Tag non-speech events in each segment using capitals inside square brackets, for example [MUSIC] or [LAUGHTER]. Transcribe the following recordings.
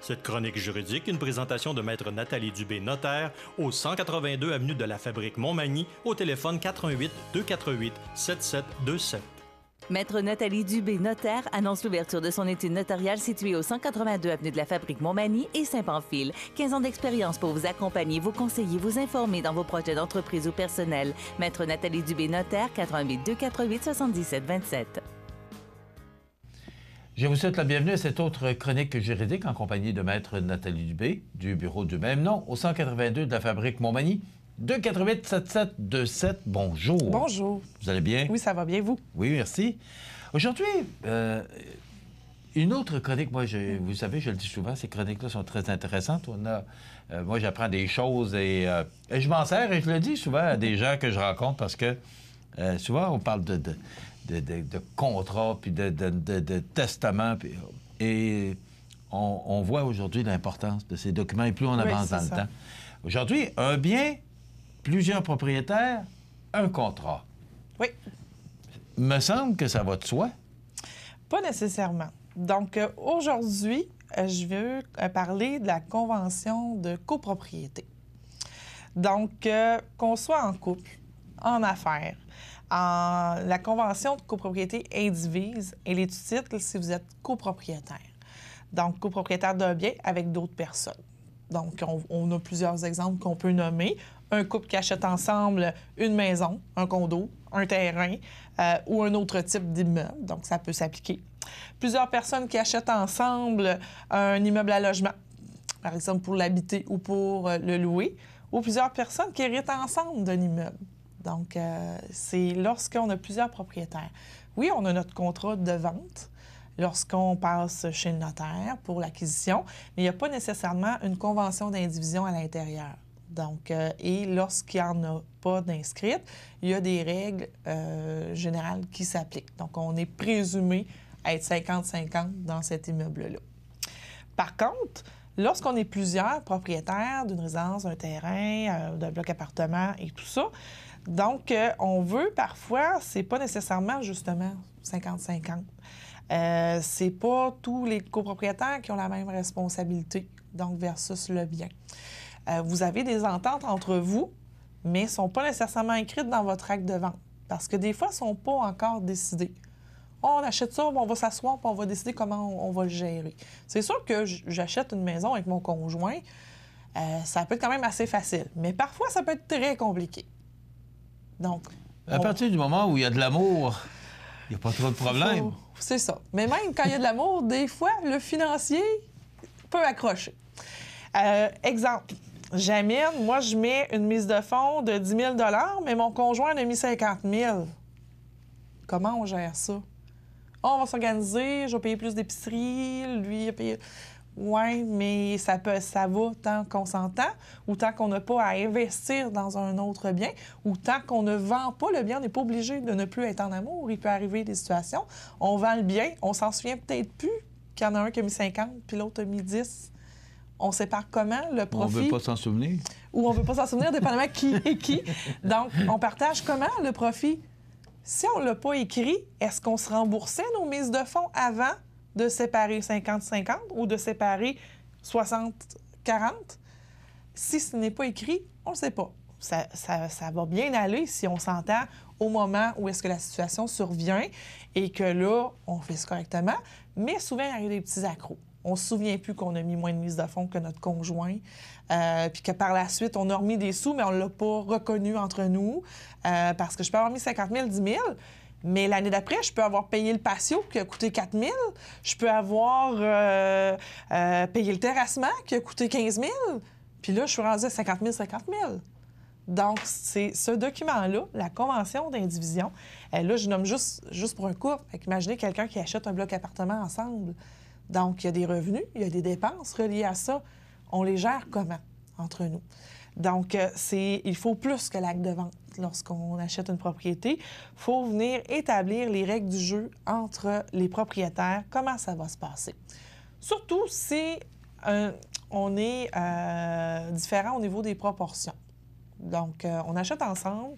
Cette chronique juridique, une présentation de maître Nathalie Dubé, notaire, au 182 avenue de la Fabrique Montmagny, au téléphone 88 248 7727. Maître Nathalie Dubé, notaire, annonce l'ouverture de son étude notariale située au 182 avenue de la Fabrique Montmagny et Saint-Pamphile. 15 ans d'expérience pour vous accompagner, vous conseiller, vous informer dans vos projets d'entreprise ou personnel. Maître Nathalie Dubé, notaire, 88 248 7727 je vous souhaite la bienvenue à cette autre chronique juridique en compagnie de maître Nathalie Dubé du bureau du même nom au 182 de la fabrique Montmagny. 288 7727 bonjour. Bonjour. Vous allez bien? Oui, ça va bien, vous? Oui, merci. Aujourd'hui, euh, une autre chronique, moi, je, vous savez, je le dis souvent, ces chroniques-là sont très intéressantes. On a, euh, moi, j'apprends des choses euh, et, je m'en sers et je le dis souvent à des gens que je rencontre parce que souvent, on parle de de, contrats, puis de, testaments. et on, voit aujourd'hui l'importance de ces documents, et plus on avance dans le temps. Aujourd'hui, un bien, plusieurs propriétaires, un contrat. Oui. Me semble que ça va de soi. Pas nécessairement. Donc, euh, aujourd'hui, euh, je veux euh, parler de la convention de copropriété. Donc, qu'on soit en couple, en affaires. la convention de copropriété divise, et est utile si vous êtes copropriétaire. Donc, copropriétaire d'un bien avec d'autres personnes. Donc, on, a plusieurs exemples qu'on peut nommer. Un couple qui achète ensemble une maison, un condo, un terrain euh, ou un autre type d'immeuble. Donc, ça peut s'appliquer. Plusieurs personnes qui achètent ensemble un immeuble à logement, par exemple pour l'habiter ou pour euh, le louer, ou plusieurs personnes qui héritent ensemble d'un immeuble. Donc, euh, c'est lorsqu'on a plusieurs propriétaires. Oui, on a notre contrat de vente lorsqu'on passe chez le notaire pour l'acquisition, mais il n'y a pas nécessairement une convention d'indivision à l'intérieur. Donc, euh, et lorsqu'il n'y en a pas d'inscrite, il y a des règles euh, générales qui s'appliquent. Donc, on est présumé à être 50-50 dans cet immeuble-là. Par contre, lorsqu'on est plusieurs propriétaires d'une résidence, d'un terrain, d'un bloc appartement et tout ça, donc, euh, on veut parfois, c'est pas nécessairement justement 50-50. Ce euh, c'est pas tous les copropriétaires qui ont la même responsabilité, donc versus le bien. Euh, vous avez des ententes entre vous, mais ne sont pas nécessairement écrites dans votre acte de vente, parce que des fois, ne sont pas encore décidées. Oh, on achète ça, on va s'asseoir, on va décider comment on, va le gérer. C'est sûr que j'achète une maison avec mon conjoint, ça peut être quand même assez facile, mais parfois, ça peut être très compliqué. Donc. À partir du moment où il y a de l'amour, il n'y a pas trop de problèmes. C'est ça. Mais même quand il y a de l'amour, des fois, le financier peut accrocher. Euh, exemple, j'amine, moi, je mets une mise de fonds de 10 000 mais mon conjoint en a mis 50 000 Comment on gère ça? Oh, on va s'organiser, je vais payer plus d'épicerie, lui, il a payé. Oui, mais ça, peut, ça va tant qu'on s'entend ou tant qu'on n'a pas à investir dans un autre bien ou tant qu'on ne vend pas le bien, on n'est pas obligé de ne plus être en amour. Il peut arriver des situations. On vend le bien, on s'en souvient peut-être plus qu'il y en a un qui a mis 50 puis l'autre a mis 10. On sépare comment le profit. On ne veut pas s'en souvenir. Ou on ne veut pas s'en souvenir, dépendamment qui est qui. Donc, on partage comment le profit. Si on ne l'a pas écrit, est-ce qu'on se remboursait nos mises de fonds avant? de séparer 50-50 ou de séparer 60-40. Si ce n'est pas écrit, on ne sait pas. Ça, va bien aller si on s'entend au moment où est-ce que la situation survient et que là, on fait ça correctement. Mais souvent, il y a des petits accros. On ne se souvient plus qu'on a mis moins de mise de fonds que notre conjoint, euh, puis que par la suite, on a remis des sous, mais on ne l'a pas reconnu entre nous, euh, parce que je peux avoir mis 50 000, 10 000, mais l'année d'après, je peux avoir payé le patio qui a coûté 4 000. Je peux avoir euh, euh, payé le terrassement qui a coûté 15 000. Puis là, je suis rendu à 50 000, 50 000. Donc, c'est ce document-là, la convention d'indivision. Euh, là, je nomme juste, juste pour un coup. imaginez quelqu'un qui achète un bloc appartement ensemble. Donc, il y a des revenus, il y a des dépenses reliées à ça. On les gère comment entre nous? Donc, euh, c'est, il faut plus que l'acte de vente lorsqu'on achète une propriété. Il faut venir établir les règles du jeu entre les propriétaires, comment ça va se passer. Surtout si euh, on est euh, différent au niveau des proportions. Donc, on achète ensemble,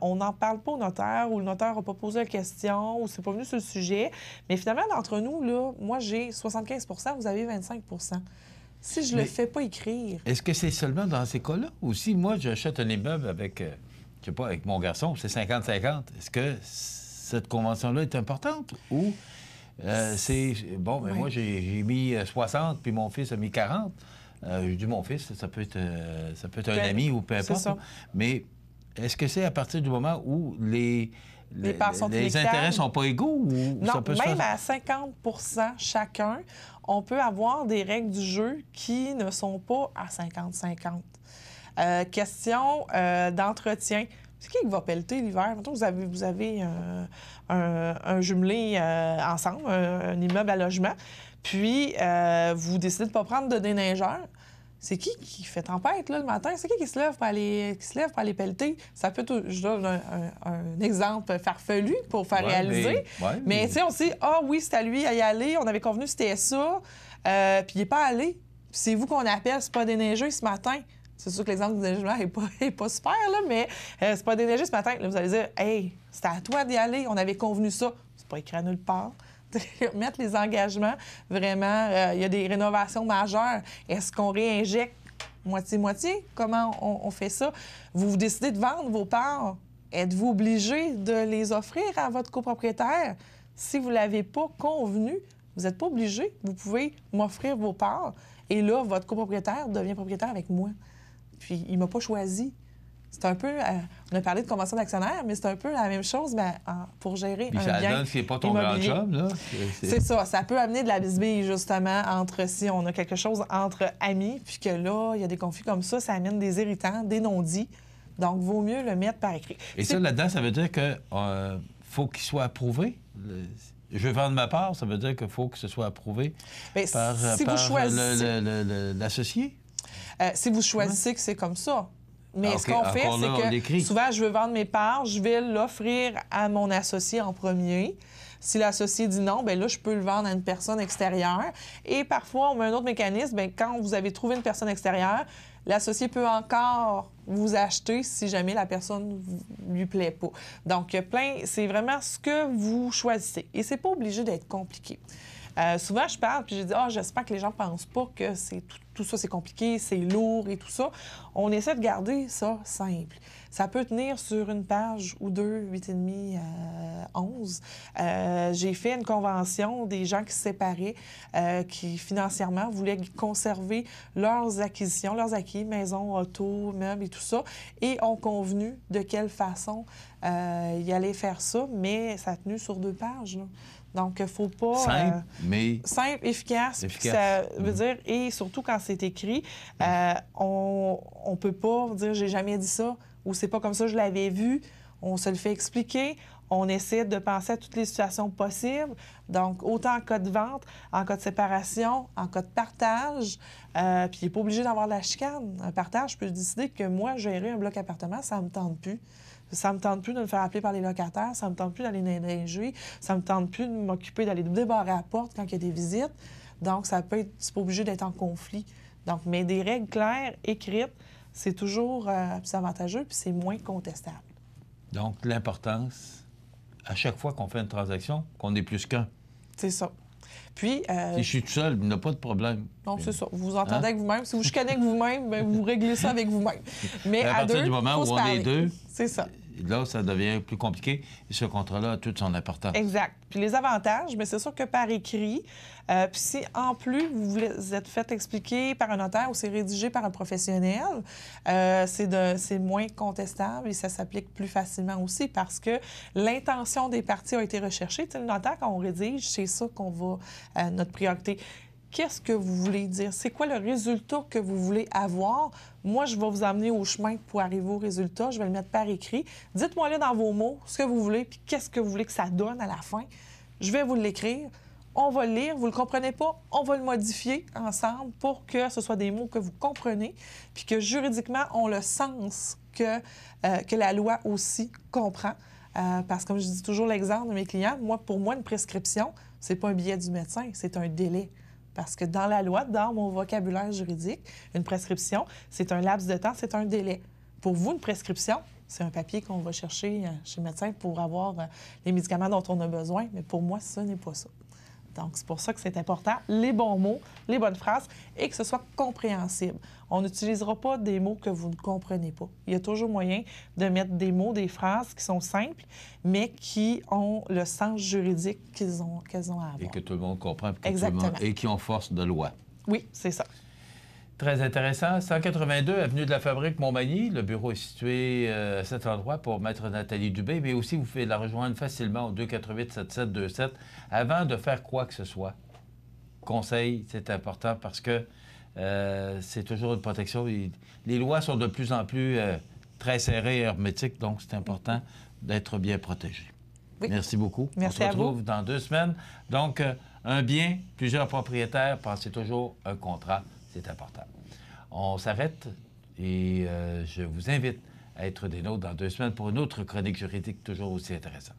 on n'en parle pas au notaire ou le notaire n'a pas posé la question ou c'est pas venu sur le sujet. Mais finalement, entre nous, là, moi j'ai 75 vous avez 25 si je ne le fais pas écrire. Est-ce que c'est seulement dans ces cas-là? Ou si moi, j'achète un immeuble avec, euh, je sais pas, avec mon garçon, c'est 50-50, est-ce que cette convention-là est importante? Ou euh, c'est, bon, mais ben, moi, j'ai mis 60, euh, puis mon fils a mis 40. J'ai dit, mon fils, ça peut être, ça peut être un ben, ami ou peu importe. Mais est-ce que c'est à partir du moment où les les, intérêts intérêts sont pas égaux même à 50 chacun, on peut avoir des règles du jeu qui ne sont pas à 50-50. Euh, question euh, d'entretien. C'est qui qui va pelleter l'hiver? Vous avez, vous avez euh, un, jumelé ensemble, un, immeuble à logement, puis vous décidez de ne pas prendre de déneigeur c'est qui qui fait tempête le matin? C'est qui qui se lève pour aller, qui se lève pour aller pelleter? Ça peut être un, exemple farfelu pour faire réaliser. Mais, on sait, ah oui, c'est à lui à y aller, on avait convenu c'était ça, euh, puis il n'est pas allé. C'est vous qu'on appelle, c'est pas déneigé ce matin. C'est sûr que l'exemple du déneigement n'est [LAUGHS] pas, super, mais c'est euh, pas déneigé ce matin. vous allez dire, hey, c'est à toi d'y aller, on avait convenu ça. C'est pas écrit à nulle part. [LAUGHS] mettre les engagements, vraiment, euh, il y a des rénovations majeures. Est-ce qu'on réinjecte moitié-moitié? Comment on, fait ça? Vous, vous décidez de vendre vos parts. Êtes-vous obligé de les offrir à votre copropriétaire? Si vous ne l'avez pas convenu, vous n'êtes pas obligé. Vous pouvez m'offrir vos parts. Et là, votre copropriétaire devient propriétaire avec moi. Puis, il ne m'a pas choisi. C'est un peu. Euh, on a parlé de convention d'actionnaire, mais c'est un peu la même chose ben, pour gérer un ça bien c'est pas ton grand C'est ça. Ça peut amener de la bisbille, justement, entre si on a quelque chose entre amis, puis que là, il y a des conflits comme ça, ça amène des irritants, des non-dits. Donc, vaut mieux le mettre par écrit. Et ça, là-dedans, ça veut dire que euh, faut qu'il soit approuvé. Je vends de ma part, ça veut dire qu'il faut que ce soit approuvé par, l'associé. si vous choisissez que c'est comme ça, mais ce qu'on fait, c'est que souvent, je veux vendre mes parts, je vais l'offrir à mon associé en premier. Si l'associé dit non, ben là, je peux le vendre à une personne extérieure. Et parfois, on met un autre mécanisme. Bien, quand vous avez trouvé une personne extérieure, l'associé peut encore vous acheter si jamais la personne lui plaît pas. Donc, plein, c'est vraiment ce que vous choisissez. Et c'est pas obligé d'être compliqué. Euh, souvent, je parle, puis je dis, oh, j'espère que les gens pensent pas que c'est tout tout ça, c'est compliqué, c'est lourd et tout ça. On essaie de garder ça simple. Ça peut tenir sur une page ou deux, huit et demi, euh, onze. Euh, j'ai fait une convention des gens qui se séparaient, euh, qui financièrement voulaient conserver leurs acquisitions, leurs acquis, maison, auto, meubles et tout ça, et ont convenu de quelle façon euh, y faire ça, mais ça a tenu sur deux pages. Donc, il faut pas... Simple, mais... Simple, efficace. efficace. Ça veut mm. dire, et surtout quand c'est écrit. Euh, on ne peut pas dire j'ai jamais dit ça ou c'est pas comme ça, je l'avais vu. On se le fait expliquer. On essaie de penser à toutes les situations possibles. Donc, autant en cas de vente, en cas de séparation, en cas de partage. Euh, puis, il n'est pas obligé d'avoir de la chicane. Un partage peux décider que moi, gérer un bloc appartement, ça ne me tente plus. Ça me tente plus de me faire appeler par les locataires, ça ne me tente plus d'aller neiger, ça me tente plus de m'occuper d'aller débarrer à la porte quand il y a des visites. Donc, ça peut être, pas obligé d'être en conflit. Donc, mais des règles claires, écrites, c'est toujours euh, plus avantageux, puis c'est moins contestable. Donc, l'importance, à chaque fois qu'on fait une transaction, qu'on est plus qu'un. C'est ça. Puis. Euh, si je suis tout seul, il n'y a pas de problème. Non, c'est ça. Vous vous hein? entendez avec vous-même. Si vous connais avec vous-même, bien, vous réglez ça avec vous-même. [LAUGHS] Mais à, partir deux, du moment où on est deux. C'est ça là, ça devient plus compliqué et ce contrat-là a toute son importance. Exact. Puis les avantages, mais c'est sûr que par écrit, euh, puis si en plus vous vous êtes fait expliquer par un notaire ou c'est rédigé par un professionnel, euh, c'est moins contestable et ça s'applique plus facilement aussi parce que l'intention des parties a été recherchée. Tu le notaire, quand on rédige, c'est ça qu'on va, euh, notre priorité qu'est-ce que vous voulez dire? C'est quoi le résultat que vous voulez avoir? Moi, je vais vous amener au chemin pour arriver au résultat. Je vais le mettre par écrit. Dites-moi là dans vos mots ce que vous voulez, puis qu'est-ce que vous voulez que ça donne à la fin. Je vais vous l'écrire. On va le lire. Vous ne le comprenez pas, on va le modifier ensemble pour que ce soit des mots que vous comprenez, puis que juridiquement, on le sens que, euh, que la loi aussi comprend. Euh, parce que, comme je dis toujours l'exemple de mes clients, moi, pour moi, une prescription, c'est pas un billet du médecin, c'est un délai. Parce que dans la loi, dans mon vocabulaire juridique, une prescription, c'est un laps de temps, c'est un délai. Pour vous, une prescription, c'est un papier qu'on va chercher euh, chez le médecin pour avoir euh, les médicaments dont on a besoin. Mais pour moi, ce n'est pas ça. Donc, c'est pour ça que c'est important, les bons mots, les bonnes phrases et que ce soit compréhensible. On n'utilisera pas des mots que vous ne comprenez pas. Il y a toujours moyen de mettre des mots, des phrases qui sont simples, mais qui ont le sens juridique qu'ils ont, qu'elles ont à avoir. Et que tout le monde comprend. Exactement. et qui ont force de loi. Oui, c'est ça. Très intéressant. 182 Avenue de la Fabrique, Montmagny. Le bureau est situé euh, à cet endroit pour Maître Nathalie Dubé, mais aussi vous pouvez la rejoindre facilement au 288-7727 avant de faire quoi que ce soit. Conseil, c'est important parce que euh, c'est toujours une protection. Les lois sont de plus en plus euh, très serrées et hermétiques, donc c'est important d'être bien protégé. Merci beaucoup. On se retrouve dans deux semaines. Donc, un bien, plusieurs propriétaires, pensez toujours un contrat important. On s'arrête et euh, je vous invite à être des nôtres dans deux semaines pour une autre chronique juridique toujours aussi intéressante.